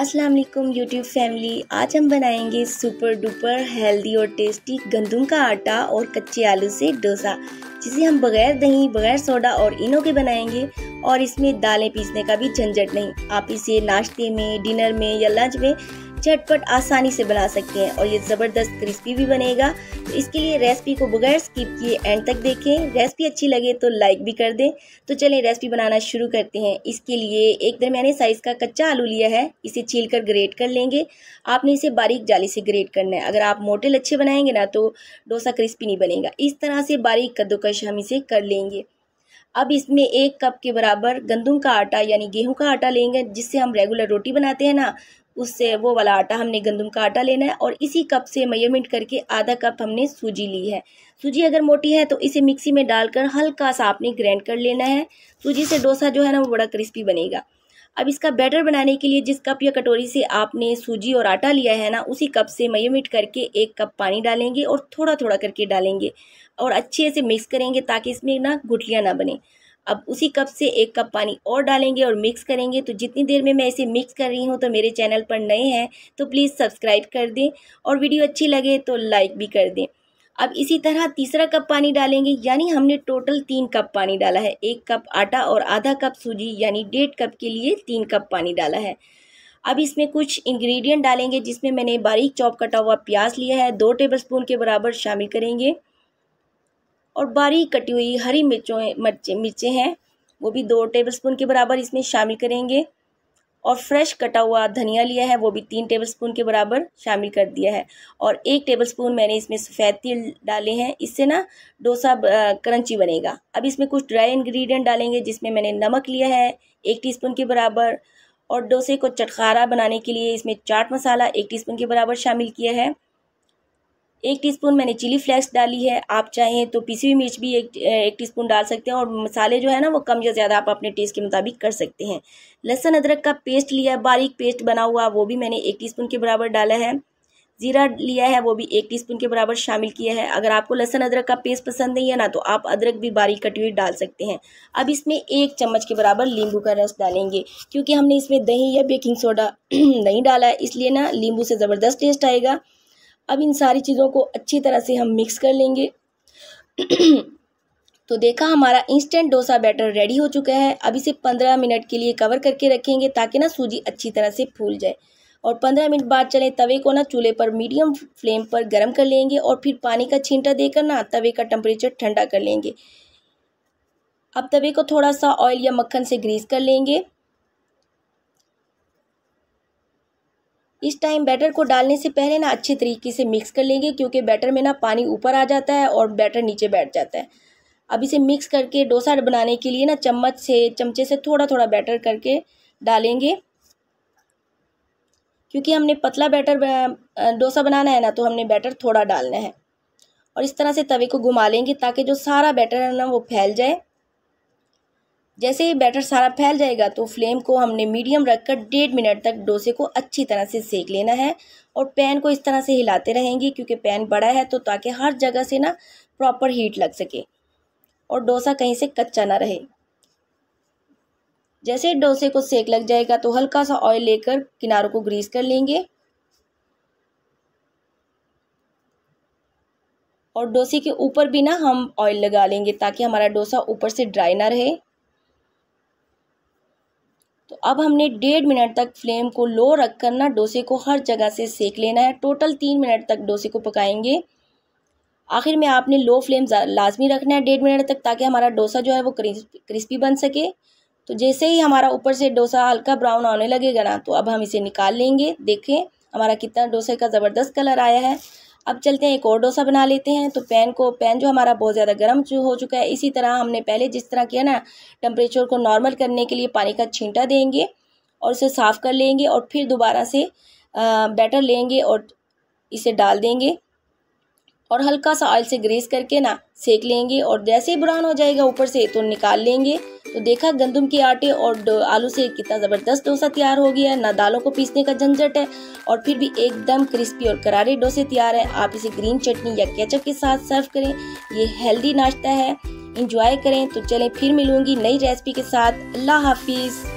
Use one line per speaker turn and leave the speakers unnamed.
अस्सलाम वालेकुम YouTube family आज हम बनाएंगे सुपर डुपर हेल्दी और टेस्टी गंदम का आटा और कच्चे आलू से डोसा जिसे हम बगैर दही बगैर सोडा और इनो के बनाएंगे और इसमें दालें पीसने का भी झंझट नहीं आप इसे नाश्ते में डिनर में या लंच में झटपट आसानी से बना सकते हैं और ये ज़बरदस्त क्रिस्पी भी बनेगा तो इसके लिए रेसिपी को बगैर स्किप किए एंड तक देखें रेसिपी अच्छी लगे तो लाइक भी कर दें तो चलें रेसिपी बनाना शुरू करते हैं इसके लिए एक दरमियाने साइज़ का कच्चा आलू लिया है इसे छील कर ग्रेट कर लेंगे आपने इसे बारीक जाली से ग्रेट करना है अगर आप मोटे लच्छे बनाएंगे ना तो डोसा क्रिस्पी नहीं बनेगा इस तरह से बारीक कद्दूकश हम इसे कर लेंगे अब इसमें एक कप के बराबर गंदम का आटा यानी गेहूं का आटा लेंगे जिससे हम रेगुलर रोटी बनाते हैं ना उससे वो वाला आटा हमने गंदम का आटा लेना है और इसी कप से मयरमेंट करके आधा कप हमने सूजी ली है सूजी अगर मोटी है तो इसे मिक्सी में डालकर हल्का सा आपने ग्रैंड कर लेना है सूजी से डोसा जो है ना वो बड़ा क्रिस्पी बनेगा अब इसका बैटर बनाने के लिए जिस कप या कटोरी से आपने सूजी और आटा लिया है ना उसी कप से मयमिट करके एक कप पानी डालेंगे और थोड़ा थोड़ा करके डालेंगे और अच्छे से मिक्स करेंगे ताकि इसमें ना गुटलियाँ ना बने अब उसी कप से एक कप पानी और डालेंगे और मिक्स करेंगे तो जितनी देर में मैं इसे मिक्स कर रही हूँ तो मेरे चैनल पर नए हैं तो प्लीज़ सब्सक्राइब कर दें और वीडियो अच्छी लगे तो लाइक भी कर दें अब इसी तरह तीसरा कप पानी डालेंगे यानी हमने टोटल तीन कप पानी डाला है एक कप आटा और आधा कप सूजी यानी डेढ़ कप के लिए तीन कप पानी डाला है अब इसमें कुछ इंग्रेडिएंट डालेंगे जिसमें मैंने बारीक चॉप कटा हुआ प्याज लिया है दो टेबलस्पून के बराबर शामिल करेंगे और बारीक कटी हुई हरी मिर्चों मिर्चें मिर्चें हैं वो भी दो टेबलस्पून के बराबर इसमें शामिल करेंगे और फ्रेश कटा हुआ धनिया लिया है वो भी तीन टेबलस्पून के बराबर शामिल कर दिया है और एक टेबलस्पून मैंने इसमें सफ़ेद तिल डाले हैं इससे ना डोसा क्रंची बनेगा अब इसमें कुछ ड्राई इंग्रेडिएंट डालेंगे जिसमें मैंने नमक लिया है एक टीस्पून के बराबर और डोसे को चटखारा बनाने के लिए इसमें चाट मसाला एक टी के बराबर शामिल किया है एक टीस्पून मैंने चिली फ्लेक्स डाली है आप चाहें तो पीसी हुई मिर्च भी एक एक टीस्पून डाल सकते हैं और मसाले जो है ना वो कम या ज़्यादा आप अपने टेस्ट के मुताबिक कर सकते हैं लहसुन अदरक का पेस्ट लिया है बारीक पेस्ट बना हुआ वो भी मैंने एक टीस्पून के बराबर डाला है ज़ीरा लिया है वो भी एक टी के बराबर शामिल किया है अगर आपको लहसुन अदरक का पेस्ट पसंद नहीं है ना तो आप अदरक भी बारीक कटी हुई डाल सकते हैं अब इसमें एक चम्मच के बराबर नींबू का रस डालेंगे क्योंकि हमने इसमें दही या बेकिंग सोडा नहीं डाला है इसलिए ना नींबू से ज़बरदस्त टेस्ट आएगा अब इन सारी चीज़ों को अच्छी तरह से हम मिक्स कर लेंगे तो देखा हमारा इंस्टेंट डोसा बैटर रेडी हो चुका है अब इसे पंद्रह मिनट के लिए कवर करके रखेंगे ताकि ना सूजी अच्छी तरह से फूल जाए और पंद्रह मिनट बाद चले तवे को ना चूल्हे पर मीडियम फ्लेम पर गर्म कर लेंगे और फिर पानी का छींटा देकर ना तवे का टेम्परेचर ठंडा कर लेंगे अब तवे को थोड़ा सा ऑयल या मक्खन से ग्रीस कर लेंगे इस टाइम बैटर को डालने से पहले ना अच्छे तरीके से मिक्स कर लेंगे क्योंकि बैटर में ना पानी ऊपर आ जाता है और बैटर नीचे बैठ जाता है अब इसे मिक्स करके डोसा बनाने के लिए ना चम्मच से चमचे से थोड़ा थोड़ा बैटर करके डालेंगे क्योंकि हमने पतला बैटर डोसा बनाना है ना तो हमने बैटर थोड़ा डालना है और इस तरह से तवे को घुमा लेंगे ताकि जो सारा बैटर है ना वो फैल जाए जैसे ही बैटर सारा फैल जाएगा तो फ्लेम को हमने मीडियम रखकर डेढ़ मिनट तक डोसे को अच्छी तरह से सेक लेना है और पैन को इस तरह से हिलाते रहेंगे क्योंकि पैन बड़ा है तो ताकि हर जगह से ना प्रॉपर हीट लग सके और डोसा कहीं से कच्चा ना रहे जैसे डोसे को सेक लग जाएगा तो हल्का सा ऑयल लेकर किनारों को ग्रीस कर लेंगे और डोसे के ऊपर भी ना हम ऑयल लगा लेंगे ताकि हमारा डोसा ऊपर से ड्राई ना रहे तो अब हमने डेढ़ मिनट तक फ्लेम को लो रख कर ना डोसे को हर जगह से सेक लेना है टोटल तीन मिनट तक डोसे को पकाएंगे आखिर में आपने लो फ्लेम लाजमी रखना है डेढ़ मिनट तक ताकि हमारा डोसा जो है वो क्रिस्पी बन सके तो जैसे ही हमारा ऊपर से डोसा हल्का ब्राउन आने लगेगा ना तो अब हम इसे निकाल लेंगे देखें हमारा कितना डोसे का ज़बरदस्त कलर आया है अब चलते हैं एक और डोसा बना लेते हैं तो पैन को पैन जो हमारा बहुत ज़्यादा गर्म हो चुका है इसी तरह हमने पहले जिस तरह किया ना टेम्परेचर को नॉर्मल करने के लिए पानी का छींटा देंगे और उसे साफ़ कर लेंगे और फिर दोबारा से बैटर लेंगे और इसे डाल देंगे और हल्का सा ऑयल से ग्रेस करके ना सेक लेंगे और जैसे ही ब्राउन हो जाएगा ऊपर से तो निकाल लेंगे तो देखा गंदम के आटे और आलू से कितना ज़बरदस्त डोसा तैयार हो गया है ना दालों को पीसने का झंझट है और फिर भी एकदम क्रिस्पी और करारे डोसे तैयार हैं आप इसे ग्रीन चटनी या केचप के साथ सर्व करें ये हेल्दी नाश्ता है इंजॉय करें तो चलें फिर मिलूंगी नई रेसिपी के साथ अल्लाह हाफिज़